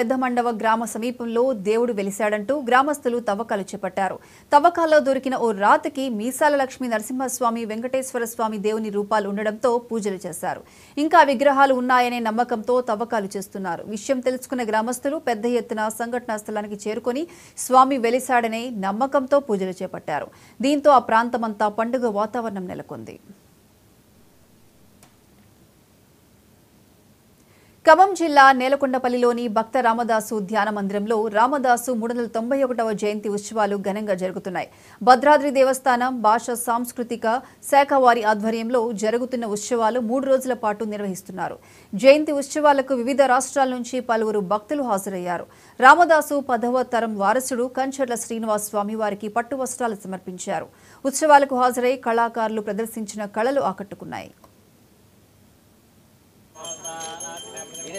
పెద్దమండవ గ్రామ సమీపంలో దేవుడు వెలిశాడంటూ గ్రామస్తులు తవ్వకాలు చేపట్టారు తవ్వకాల్లో దొరికిన ఓ రాతికి మీసాల లక్ష్మీ నరసింహస్వామి వెంకటేశ్వర స్వామి దేవుని రూపాలు ఉండడంతో పూజలు చేశారు ఇంకా విగ్రహాలు ఉన్నాయనే నమ్మకంతో తవ్వకాలు చేస్తున్నారు విషయం తెలుసుకున్న గ్రామస్తులు పెద్ద ఎత్తున సంఘటనా స్థలానికి చేరుకుని స్వామి వెలిశాడనే నమ్మకంతో పూజలు చేపట్టారు దీంతో ఆ ప్రాంతమంతా పండుగ వాతావరణం నెలకొంది ఖమ్మం జిల్లా నేలకొండపల్లిలోని భక్త రామదాసు ధ్యాన మందిరంలో రామదాసు మూడు వందల తొంభై ఒకటవ జయంతి ఉత్సవాలు ఘనంగా జరుగుతున్నాయి భద్రాద్రి దేవస్థానం భాష సాంస్కృతిక శాఖ వారి ఆధ్వర్యంలో జరుగుతున్న ఉత్సవాలు మూడు రోజుల పాటు నిర్వహిస్తున్నారు జయంతి ఉత్సవాలకు వివిధ రాష్ట్రాల నుంచి పలువురు భక్తులు హాజరయ్యారు రామదాసు పదవ తరం వారసుడు కంచర్ల శ్రీనివాస్ స్వామి వారికి పట్టు వస్త్రాలు సమర్పించారు ఉత్సవాలకు హాజరై కళాకారులు ప్రదర్శించిన కళలు ఆకట్టుకున్నాయి